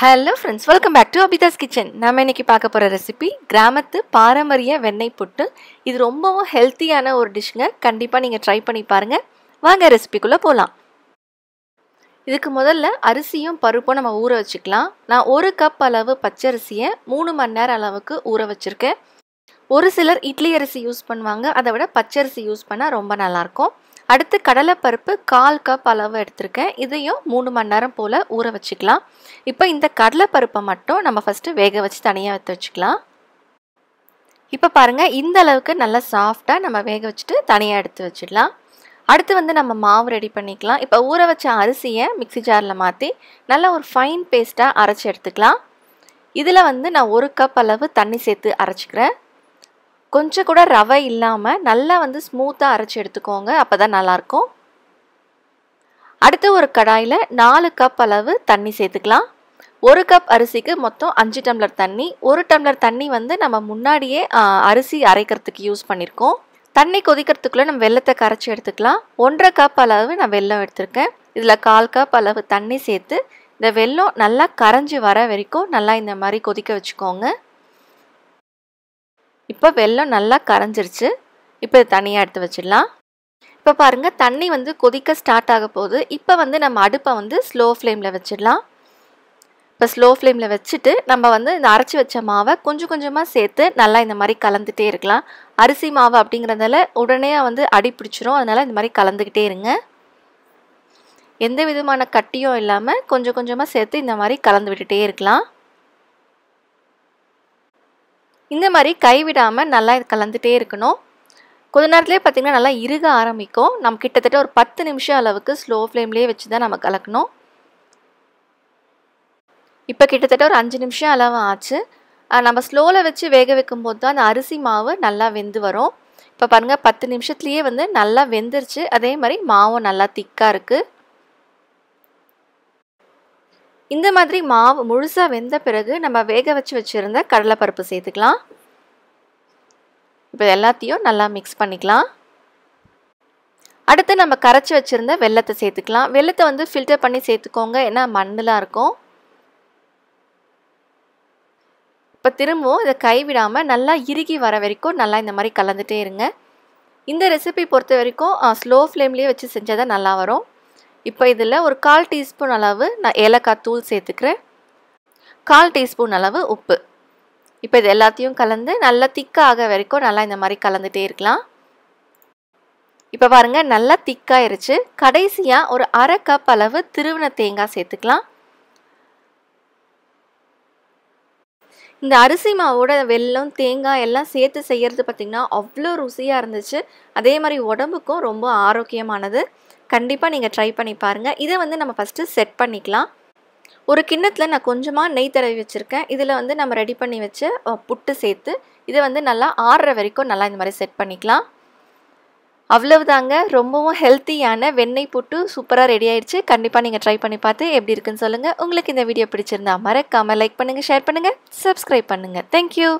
hello friends welcome back to Abitha's kitchen நம்ம இன்றைக்கி பார்க்க போகிற ரெசிபி கிராமத்து பாரம்பரிய வெண்ணெய் புட்டு இது ரொம்பவும் ஹெல்த்தியான ஒரு டிஷ்ங்க கண்டிப்பாக நீங்கள் ட்ரை பண்ணி பாருங்கள் வாங்க ரெசிபிக்குள்ளே போகலாம் இதுக்கு முதல்ல அரிசியும் பருப்பும் நம்ம ஊற வச்சுக்கலாம் நான் ஒரு கப் அளவு பச்சரிசியை மூணு மணி நேரம் அளவுக்கு ஊற வச்சுருக்கேன் ஒரு சிலர் இட்லி அரிசி யூஸ் பண்ணுவாங்க அதை விட பச்சரிசி யூஸ் பண்ணால் ரொம்ப நல்லாயிருக்கும் அடுத்து கடலைப்பருப்பு கால் கப் அளவு எடுத்திருக்கேன் இதையும் மூணு மணி நேரம் போல் ஊற வச்சுக்கலாம் இப்போ இந்த கடலைப்பருப்பை மட்டும் நம்ம ஃபஸ்ட்டு வேக வச்சு தனியாக எடுத்து வச்சுக்கலாம் இப்போ பாருங்கள் இந்த அளவுக்கு நல்லா சாஃப்டாக நம்ம வேக வச்சுட்டு தனியாக எடுத்து வச்சிடலாம் அடுத்து வந்து நம்ம மாவு ரெடி பண்ணிக்கலாம் இப்போ ஊற வச்ச அரிசியை மிக்சி ஜாரில் மாற்றி நல்லா ஒரு ஃபைன் பேஸ்ட்டாக அரைச்சி எடுத்துக்கலாம் இதில் வந்து நான் ஒரு கப் அளவு தண்ணி சேர்த்து அரைச்சிக்கிறேன் கொஞ்சம் கூட ரவை இல்லாமல் நல்லா வந்து ஸ்மூத்தாக அரைச்சி எடுத்துக்கோங்க அப்போ தான் நல்லாயிருக்கும் அடுத்து ஒரு கடாயில் நாலு கப் அளவு தண்ணி சேர்த்துக்கலாம் ஒரு கப் அரிசிக்கு மொத்தம் அஞ்சு டம்ளர் தண்ணி ஒரு டம்ளர் தண்ணி வந்து நம்ம முன்னாடியே அரிசி அரைக்கிறதுக்கு யூஸ் பண்ணியிருக்கோம் தண்ணி கொதிக்கிறதுக்குள்ளே நம்ம வெள்ளத்தை கரைச்சி எடுத்துக்கலாம் ஒன்றரை கப் அளவு நான் வெள்ளம் எடுத்திருக்கேன் இதில் கால் கப் அளவு தண்ணி சேர்த்து இந்த வெள்ளம் நல்லா கரைஞ்சி வர வரைக்கும் நல்லா இந்த மாதிரி கொதிக்க வச்சுக்கோங்க இப்போ வெள்ளம் நல்லா கரைஞ்சிருச்சு இப்போ தனியாக எடுத்து வச்சிடலாம் இப்போ பாருங்கள் தண்ணி வந்து கொதிக்க ஸ்டார்ட் ஆக போகுது இப்போ வந்து நம்ம அடுப்பை வந்து ஸ்லோ ஃப்ளேமில் வச்சிடலாம் இப்போ ஸ்லோ ஃப்ளேமில் வச்சுட்டு நம்ம வந்து இந்த அரைச்சி வச்ச மாவை கொஞ்சம் கொஞ்சமாக சேர்த்து நல்லா இந்த மாதிரி கலந்துகிட்டே இருக்கலாம் அரிசி மாவு அப்படிங்கிறதால உடனே வந்து அடி பிடிச்சிரும் அதனால் இந்த மாதிரி கலந்துக்கிட்டே இருங்க எந்த விதமான கட்டியும் இல்லாமல் கொஞ்சம் கொஞ்சமாக சேர்த்து இந்த மாதிரி கலந்து விட்டுட்டே இருக்கலாம் இந்த மாதிரி கைவிடாமல் நல்லா கலந்துகிட்டே இருக்கணும் கொஞ்ச நேரத்துலேயே பார்த்திங்கன்னா நல்லா இறுக ஆரம்பிக்கும் நம்ம கிட்டத்தட்ட ஒரு பத்து நிமிஷம் அளவுக்கு ஸ்லோ ஃப்ளேம்லேயே வச்சு தான் நம்ம கலக்கணும் இப்போ கிட்டத்தட்ட ஒரு அஞ்சு நிமிஷம் அளவு ஆச்சு நம்ம ஸ்லோவில் வச்சு வேக வைக்கும் போது தான் அந்த அரிசி மாவு நல்லா வெந்து வரும் இப்போ பாருங்கள் பத்து நிமிஷத்துலேயே வந்து நல்லா வெந்துருச்சு அதே மாதிரி மாவும் நல்லா திக்காக இருக்குது இந்த மாதிரி மாவு முழுசாக வெந்த பிறகு நம்ம வேக வச்சு வச்சுருந்த கடலைப்பருப்பு சேர்த்துக்கலாம் இப்போ எல்லாத்தையும் நல்லா மிக்ஸ் பண்ணிக்கலாம் அடுத்து நம்ம கரைச்சி வச்சுருந்த வெள்ளத்தை சேர்த்துக்கலாம் வெள்ளத்தை வந்து ஃபில்டர் பண்ணி சேர்த்துக்கோங்க ஏன்னா மண்ணெலாம் இருக்கும் இப்போ திரும்பவும் இதை கைவிடாமல் நல்லா இறுகி வர வரைக்கும் நல்லா இந்த மாதிரி கலந்துகிட்டே இருங்க இந்த ரெசிபி பொறுத்த வரைக்கும் ஸ்லோ ஃப்ளேம்லேயே வச்சு செஞ்சால் தான் நல்லா வரும் இப்போ இதில் ஒரு கால் டீஸ்பூன் அளவு நான் ஏலக்காய் தூள் சேர்த்துக்கிறேன் கால் டீஸ்பூன் அளவு உப்பு இப்போ இது எல்லாத்தையும் கலந்து நல்லா திக்காக வரைக்கும் நல்லா இந்த மாதிரி கலந்துகிட்டே இருக்கலாம் இப்போ பாருங்கள் நல்லா திக்காயிருச்சு கடைசியாக ஒரு அரை கப் அளவு திருவின தேங்காய் சேர்த்துக்கலாம் இந்த அரிசி மாவோட வெல்லம் தேங்காய் எல்லாம் சேர்த்து செய்கிறது பார்த்திங்கன்னா அவ்வளோ ருசியாக இருந்துச்சு அதே மாதிரி உடம்புக்கும் ரொம்ப ஆரோக்கியமானது கண்டிப்பாக நீங்கள் ட்ரை பண்ணி பாருங்கள் இதை வந்து நம்ம ஃபஸ்ட்டு செட் பண்ணிக்கலாம் ஒரு கிண்ணத்தில் நான் கொஞ்சமாக நெய் தடவி வச்சுருக்கேன் இதில் வந்து நம்ம ரெடி பண்ணி வச்சு புட்டு சேர்த்து இதை வந்து நல்லா ஆறுற வரைக்கும் நல்லா இந்த மாதிரி செட் பண்ணிக்கலாம் அவ்வளவுதாங்க ரொம்பவும் ஹெல்த்தியான வெண்ணெய் புட்டு சூப்பராக ரெடி ஆயிடுச்சு கண்டிப்பாக நீங்கள் ட்ரை பண்ணி பார்த்து எப்படி இருக்குன்னு சொல்லுங்கள் உங்களுக்கு இந்த வீடியோ பிடிச்சிருந்தா மறக்காமல் லைக் பண்ணுங்கள் ஷேர் பண்ணுங்கள் சப்ஸ்கிரைப் பண்ணுங்கள் தேங்க்யூ